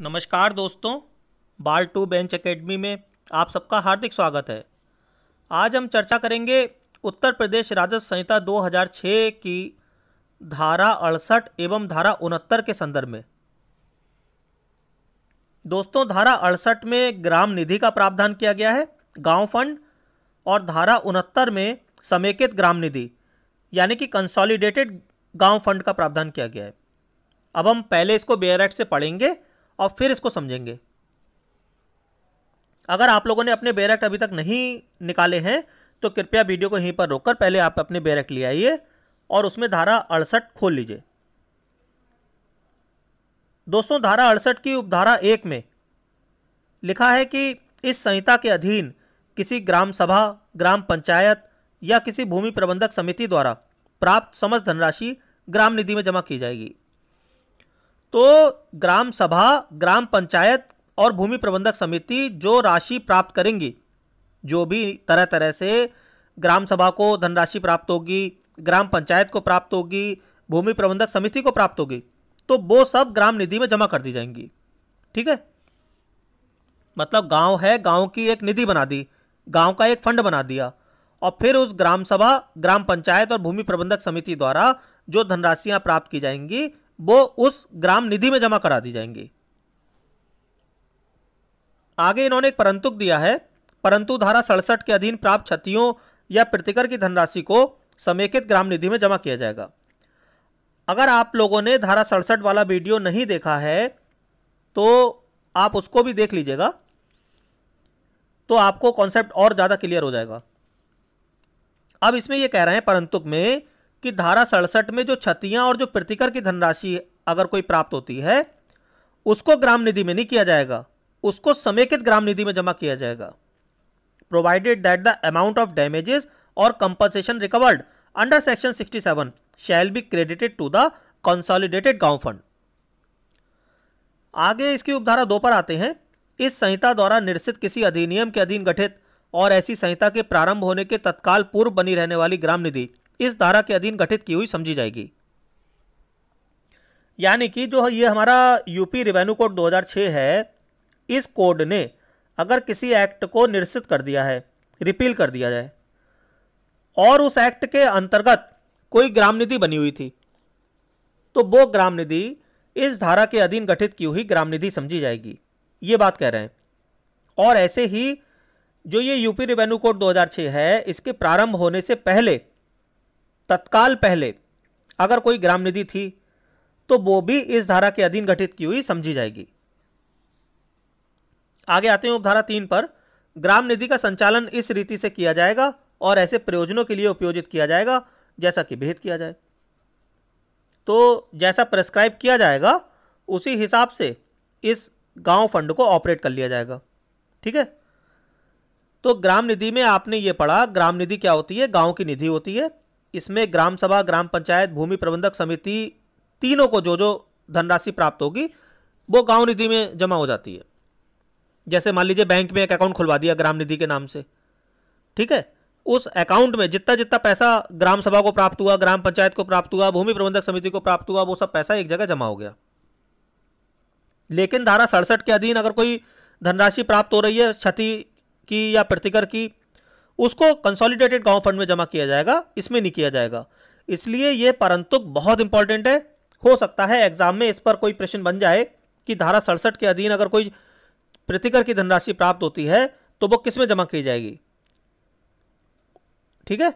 नमस्कार दोस्तों बाल टू बेंच एकेडमी में आप सबका हार्दिक स्वागत है आज हम चर्चा करेंगे उत्तर प्रदेश राजस्व संहिता 2006 की धारा अड़सठ एवं धारा उनहत्तर के संदर्भ में दोस्तों धारा अड़सठ में ग्राम निधि का प्रावधान किया गया है गांव फंड और धारा उनहत्तर में समेकित ग्राम निधि यानी कि कंसोलिडेटेड गांव फंड का प्रावधान किया गया है अब हम पहले इसको एक्ट से पढ़ेंगे और फिर इसको समझेंगे अगर आप लोगों ने अपने एक्ट अभी तक नहीं निकाले हैं तो कृपया वीडियो को यहीं पर रोककर पहले आप अपने एक्ट ले आइए और उसमें धारा अड़सठ खोल लीजिए दोस्तों धारा अड़सठ की उपधारा एक में लिखा है कि इस संहिता के अधीन किसी ग्राम सभा ग्राम पंचायत या किसी भूमि प्रबंधक समिति द्वारा प्राप्त समझ धनराशि ग्राम निधि में जमा की जाएगी तो ग्राम सभा ग्राम पंचायत और भूमि प्रबंधक समिति जो राशि प्राप्त करेंगी जो भी तरह तरह से ग्राम सभा को धनराशि प्राप्त होगी ग्राम पंचायत को प्राप्त होगी भूमि प्रबंधक समिति को प्राप्त होगी तो वो सब ग्राम निधि में जमा कर दी जाएंगी ठीक है मतलब गांव है गांव की एक निधि बना दी गांव का एक फंड बना दिया और फिर उस ग्राम सभा ग्राम पंचायत और भूमि प्रबंधक समिति द्वारा जो धनराशियां प्राप्त की जाएंगी वो उस ग्राम निधि में जमा करा दी जाएंगी आगे इन्होंने एक परंतुक दिया है परंतु धारा सड़सठ के अधीन प्राप्त क्षतियों या प्रतिकर की धनराशि को समेकित ग्राम निधि में जमा किया जाएगा अगर आप लोगों ने धारा सड़सठ वाला वीडियो नहीं देखा है तो आप उसको भी देख लीजिएगा तो आपको कॉन्सेप्ट और ज़्यादा क्लियर हो जाएगा अब इसमें यह कह रहे हैं परंतुक में कि धारा सड़सठ में जो क्षतियाँ और जो प्रतिकर की धनराशि अगर कोई प्राप्त होती है उसको ग्राम निधि में नहीं किया जाएगा उसको समेकित ग्राम निधि में जमा किया जाएगा provided that the amount of damages और compensation recovered under section 67 shall be credited to the consolidated gaon fund आगे इसकी उपधारा दो पर आते हैं इस संहिता द्वारा निर्सित किसी अधिनियम के अधीन गठित और ऐसी संहिता के प्रारंभ होने के तत्काल पूर्व बनी रहने वाली ग्राम निधि इस धारा के अधीन गठित की हुई समझी जाएगी यानी कि जो ये हमारा यूपी रेवेन्यू कोड 2006 है इस कोड ने अगर किसी एक्ट को निरसित कर दिया है रिपील कर दिया जाए और उस एक्ट के अंतर्गत कोई ग्राम निधि बनी हुई थी तो वो ग्राम निधि इस धारा के अधीन गठित की हुई ग्राम निधि समझी जाएगी ये बात कह रहे हैं और ऐसे ही जो ये यूपी रेवेन्यू कोड 2006 है इसके प्रारंभ होने से पहले तत्काल पहले अगर कोई ग्राम निधि थी तो वो भी इस धारा के अधीन गठित की हुई समझी जाएगी आगे आते हैं उपधारा तीन पर ग्राम निधि का संचालन इस रीति से किया जाएगा और ऐसे प्रयोजनों के लिए उपयोजित किया जाएगा जैसा कि भेद किया जाए तो जैसा प्रेस्क्राइब किया जाएगा उसी हिसाब से इस गांव फंड को ऑपरेट कर लिया जाएगा ठीक है तो ग्राम निधि में आपने ये पढ़ा ग्राम निधि क्या होती है गांव की निधि होती है इसमें ग्राम सभा ग्राम पंचायत भूमि प्रबंधक समिति तीनों को जो जो धनराशि प्राप्त होगी वो गांव निधि में जमा हो जाती है जैसे मान लीजिए बैंक में एक अकाउंट खुलवा दिया ग्राम निधि के नाम से ठीक है उस अकाउंट में जितना जितना पैसा ग्राम सभा को प्राप्त हुआ ग्राम पंचायत को प्राप्त हुआ भूमि प्रबंधक समिति को प्राप्त हुआ वो सब पैसा एक जगह जमा हो गया लेकिन धारा सड़सठ के अधीन अगर कोई धनराशि प्राप्त हो रही है क्षति की या प्रतिकर की उसको कंसोलिडेटेड गांव फंड में जमा किया जाएगा इसमें नहीं किया जाएगा इसलिए यह परंतु बहुत इंपॉर्टेंट है हो सकता है एग्जाम में इस पर कोई प्रश्न बन जाए कि धारा सड़सठ के अधीन अगर कोई प्रतिकर की धनराशि प्राप्त होती है तो वो किस में जमा की जाएगी ठीक है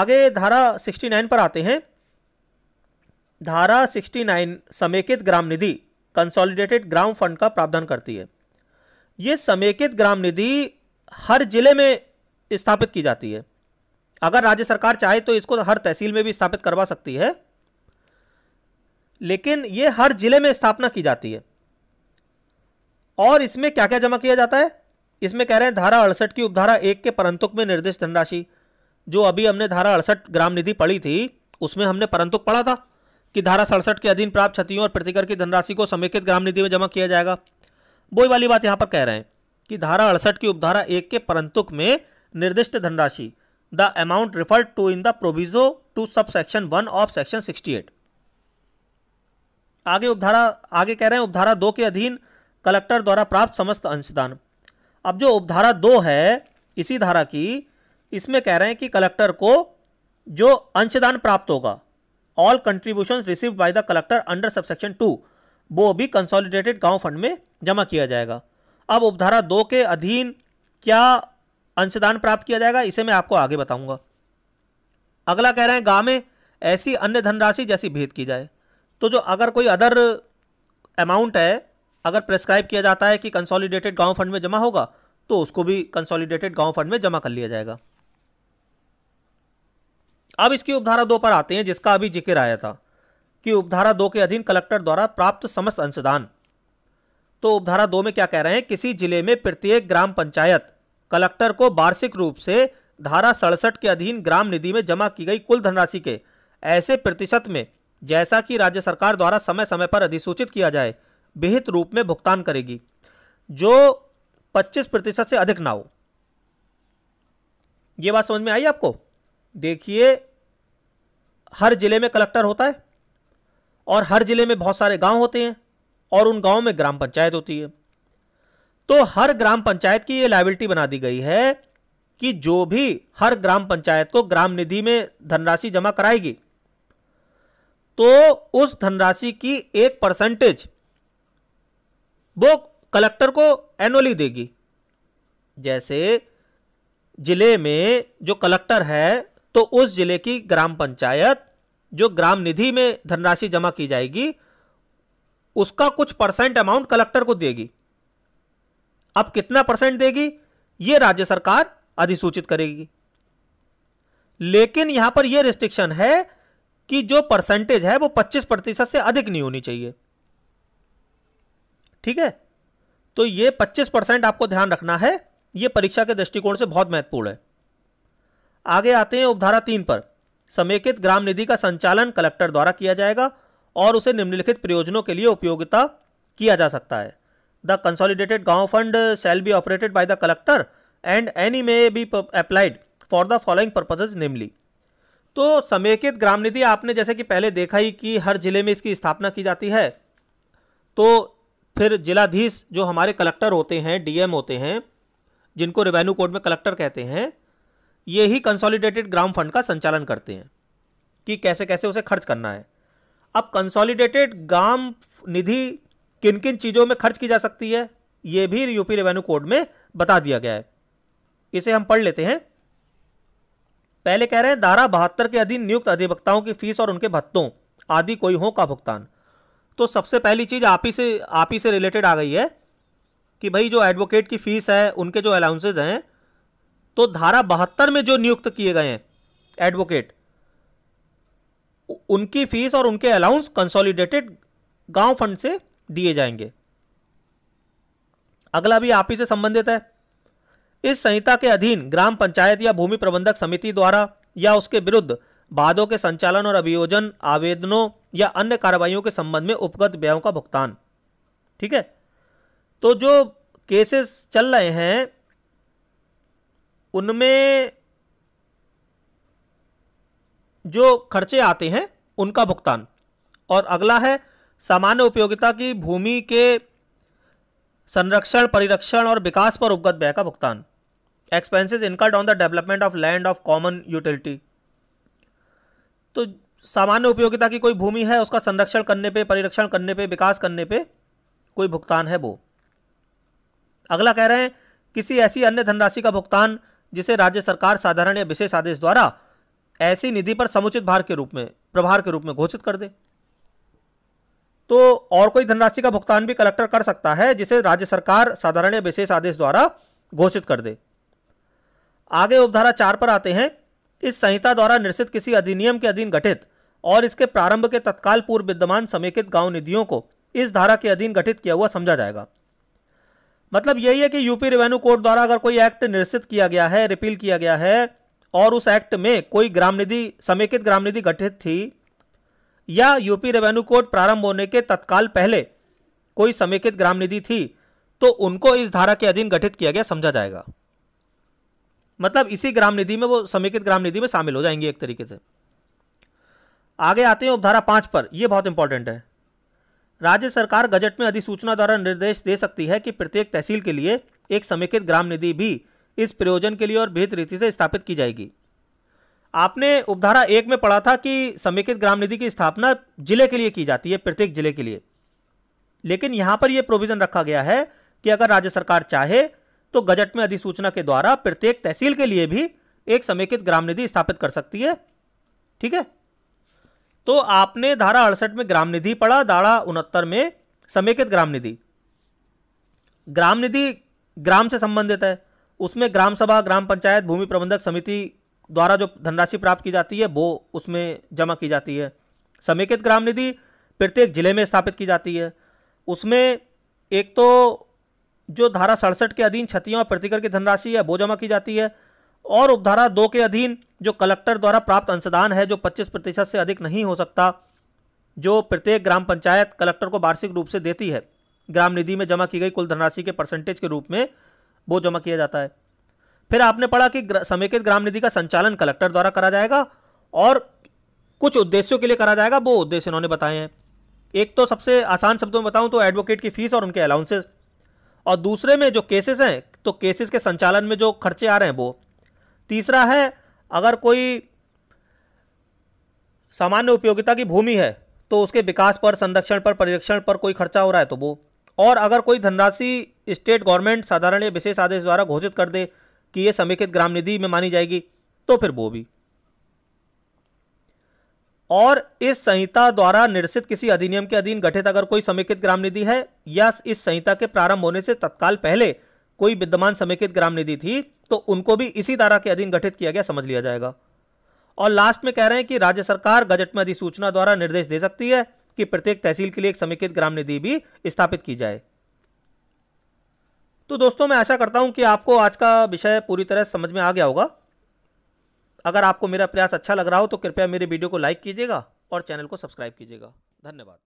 आगे धारा 69 पर आते हैं धारा 69 समेकित ग्राम निधि कंसोलिडेटेड ग्राम फंड का प्रावधान करती है यह समेकित ग्राम निधि हर ज़िले में स्थापित की जाती है अगर राज्य सरकार चाहे तो इसको हर तहसील में भी स्थापित करवा सकती है लेकिन ये हर ज़िले में स्थापना की जाती है और इसमें क्या क्या जमा किया जाता है इसमें कह रहे हैं धारा अड़सठ की उपधारा एक के परंतुक में निर्दिष्ट धनराशि जो अभी हमने धारा अड़सठ ग्राम निधि पढ़ी थी उसमें हमने परंतुक पढ़ा था कि धारा सड़सठ के अधीन प्राप्त क्षतियों और प्रतिकर की धनराशि को समेकित ग्राम निधि में जमा किया जाएगा वही वाली बात यहाँ पर कह रहे हैं कि धारा अड़सठ की उपधारा एक के परंतुक में निर्दिष्ट धनराशि the amount referred to in the proviso to sub section one of section sixty eight आगे उपधारा आगे कह रहे हैं उपधारा दो के अधीन कलेक्टर द्वारा प्राप्त समस्त अंशदान अब जो उपधारा दो है इसी धारा की इसमें कह रहे हैं कि कलेक्टर को जो अंशदान प्राप्त होगा all contribution received by the collector under subsection two वो भी कंसोलिडेटेड गांव फंड में जमा किया जाएगा अब उपधारा दो के अधीन क्या अंशदान प्राप्त किया जाएगा इसे मैं आपको आगे बताऊंगा अगला कह रहे हैं गांव में ऐसी अन्य धनराशि जैसी भेद की जाए तो जो अगर कोई अदर अमाउंट है अगर प्रेस्क्राइब किया जाता है कि कंसोलिडेटेड गांव फंड में जमा होगा तो उसको भी कंसोलिडेटेड गांव फंड में जमा कर लिया जाएगा अब इसकी उपधारा दो पर आते हैं जिसका अभी जिक्र आया था कि उपधारा दो के अधीन कलेक्टर द्वारा प्राप्त समस्त अंशदान तो उपधारा दो में क्या कह रहे हैं किसी जिले में प्रत्येक ग्राम पंचायत कलेक्टर को वार्षिक रूप से धारा सड़सठ के अधीन ग्राम निधि में जमा की गई कुल धनराशि के ऐसे प्रतिशत में जैसा कि राज्य सरकार द्वारा समय समय पर अधिसूचित किया जाए विहित रूप में भुगतान करेगी जो 25 प्रतिशत से अधिक ना हो यह बात समझ में आई आपको देखिए हर जिले में कलेक्टर होता है और हर जिले में बहुत सारे गांव होते हैं और उन गांव में ग्राम पंचायत होती है तो हर ग्राम पंचायत की ये लाइबिलिटी बना दी गई है कि जो भी हर ग्राम पंचायत को ग्राम निधि में धनराशि जमा कराएगी तो उस धनराशि की एक परसेंटेज वो कलेक्टर को एनुअली देगी जैसे जिले में जो कलेक्टर है तो उस जिले की ग्राम पंचायत जो ग्राम निधि में धनराशि जमा की जाएगी उसका कुछ परसेंट अमाउंट कलेक्टर को देगी अब कितना परसेंट देगी ये राज्य सरकार अधिसूचित करेगी लेकिन यहां पर यह रिस्ट्रिक्शन है कि जो परसेंटेज है वो 25 प्रतिशत से अधिक नहीं होनी चाहिए ठीक है तो ये 25 परसेंट आपको ध्यान रखना है ये परीक्षा के दृष्टिकोण से बहुत महत्वपूर्ण है आगे आते हैं उपधारा तीन पर समेकित ग्राम निधि का संचालन कलेक्टर द्वारा किया जाएगा और उसे निम्नलिखित प्रयोजनों के लिए उपयोगिता किया जा सकता है the consolidated gaon fund shall be operated by the collector and any may be applied for the following purposes निम्नली तो समेकित ग्राम निधि आपने जैसे कि पहले देखा ही कि हर जिले में इसकी स्थापना की जाती है तो फिर जिलाधीश जो हमारे कलेक्टर होते हैं डीएम होते हैं जिनको रेवेन्यू कोड में कलेक्टर कहते हैं ये ही कंसोलिडेटेड ग्राम फंड का संचालन करते हैं कि कैसे कैसे उसे खर्च करना है अब कंसोलिडेटेड गाम निधि किन किन चीज़ों में खर्च की जा सकती है ये भी यूपी रेवेन्यू कोड में बता दिया गया है इसे हम पढ़ लेते हैं पहले कह रहे हैं धारा बहत्तर के अधीन नियुक्त अधिवक्ताओं की फीस और उनके भत्तों आदि कोई हो का भुगतान तो सबसे पहली चीज़ आप ही से आप ही से रिलेटेड आ गई है कि भाई जो एडवोकेट की फ़ीस है उनके जो अलाउंसेज हैं तो धारा बहत्तर में जो नियुक्त किए गए हैं एडवोकेट उनकी फीस और उनके अलाउंस कंसोलिडेटेड गांव फंड से दिए जाएंगे अगला भी आप ही से संबंधित है इस संहिता के अधीन ग्राम पंचायत या भूमि प्रबंधक समिति द्वारा या उसके विरुद्ध बादों के संचालन और अभियोजन आवेदनों या अन्य कार्रवाइयों के संबंध में उपगत व्ययों का भुगतान ठीक है तो जो केसेस चल रहे हैं उनमें जो खर्चे आते हैं उनका भुगतान और अगला है सामान्य उपयोगिता की भूमि के संरक्षण परिरक्षण और विकास पर उपगत व्यय का भुगतान expenses incurred on the development of land of common utility तो सामान्य उपयोगिता की कोई भूमि है उसका संरक्षण करने पे परिरक्षण करने पे विकास करने पे कोई भुगतान है वो अगला कह रहे हैं किसी ऐसी अन्य धनराशि का भुगतान जिसे राज्य सरकार साधारण या विशेष आदेश द्वारा ऐसी निधि पर समुचित भार के रूप में प्रभार के रूप में घोषित कर दे तो और कोई धनराशि का भुगतान भी कलेक्टर कर सकता है जिसे राज्य सरकार साधारण या विशेष आदेश द्वारा घोषित कर दे आगे उपधारा चार पर आते हैं इस संहिता द्वारा निर्षित किसी अधिनियम के अधीन गठित और इसके प्रारंभ के तत्काल पूर्व विद्यमान समेकित गांव निधियों को इस धारा के अधीन गठित किया हुआ समझा जाएगा मतलब यही है कि यूपी रेवेन्यू कोर्ट द्वारा अगर कोई एक्ट निर्षित किया गया है रिपील किया गया है और उस एक्ट में कोई ग्राम निधि समेकित ग्राम निधि गठित थी या यूपी रेवेन्यू कोड प्रारंभ होने के तत्काल पहले कोई समेकित ग्राम निधि थी तो उनको इस धारा के अधीन गठित किया गया समझा जाएगा मतलब इसी ग्राम निधि में वो समेकित ग्राम निधि में शामिल हो जाएंगे एक तरीके से आगे आते हैं उपधारा पाँच पर यह बहुत इंपॉर्टेंट है राज्य सरकार गजट में अधिसूचना द्वारा निर्देश दे सकती है कि प्रत्येक तहसील के लिए एक समेकित ग्राम निधि भी इस प्रयोजन के लिए और विहित रीति से स्थापित की जाएगी आपने उपधारा एक में पढ़ा था कि समेकित ग्राम निधि की स्थापना जिले के लिए की जाती है प्रत्येक जिले के लिए लेकिन यहाँ पर यह प्रोविज़न रखा गया है कि अगर राज्य सरकार चाहे तो गजट में अधिसूचना के द्वारा प्रत्येक तहसील के लिए भी एक समेकित ग्राम निधि स्थापित कर सकती है ठीक है तो आपने धारा अड़सठ में ग्राम निधि पढ़ा धारा उनहत्तर में समेकित ग्राम निधि ग्राम निधि ग्राम से संबंधित है उसमें ग्राम सभा ग्राम पंचायत भूमि प्रबंधक समिति द्वारा जो धनराशि प्राप्त की जाती है वो उसमें जमा की जाती है समेकित ग्राम निधि प्रत्येक जिले में स्थापित की जाती है उसमें एक तो जो धारा सड़सठ के अधीन क्षतियों और प्रतिकर की धनराशि है वो जमा की जाती है और उपधारा दो के अधीन जो कलेक्टर द्वारा प्राप्त अंशदान है जो 25 प्रतिशत से अधिक नहीं हो सकता जो प्रत्येक ग्राम पंचायत कलेक्टर को वार्षिक रूप से देती है ग्राम निधि में जमा की गई कुल धनराशि के परसेंटेज के रूप में वो जमा किया जाता है फिर आपने पढ़ा कि समेकित ग्राम निधि का संचालन कलेक्टर द्वारा करा जाएगा और कुछ उद्देश्यों के लिए करा जाएगा वो उद्देश्य इन्होंने बताए हैं एक तो सबसे आसान शब्दों में बताऊं तो एडवोकेट की फ़ीस और उनके अलाउंसेस और दूसरे में जो केसेस हैं तो केसेस के संचालन में जो खर्चे आ रहे हैं वो तीसरा है अगर कोई सामान्य उपयोगिता की भूमि है तो उसके विकास पर संरक्षण पर परिरक्षण पर कोई खर्चा हो रहा है तो वो और अगर कोई धनराशि स्टेट गवर्नमेंट साधारण या विशेष आदेश द्वारा घोषित कर दे कि यह समेकित ग्राम निधि में मानी जाएगी तो फिर वो भी और इस संहिता द्वारा निर्देशित किसी अधिनियम के अधीन गठित अगर कोई समेकित ग्राम निधि है या इस संहिता के प्रारंभ होने से तत्काल पहले कोई विद्यमान समेकित ग्राम निधि थी तो उनको भी इसी धारा के अधीन गठित किया गया समझ लिया जाएगा और लास्ट में कह रहे हैं कि राज्य सरकार गजट में अधिसूचना द्वारा निर्देश दे सकती है कि प्रत्येक तहसील के लिए एक समेकित ग्राम निधि भी स्थापित की जाए तो दोस्तों मैं आशा करता हूं कि आपको आज का विषय पूरी तरह समझ में आ गया होगा अगर आपको मेरा प्रयास अच्छा लग रहा हो तो कृपया मेरे वीडियो को लाइक कीजिएगा और चैनल को सब्सक्राइब कीजिएगा धन्यवाद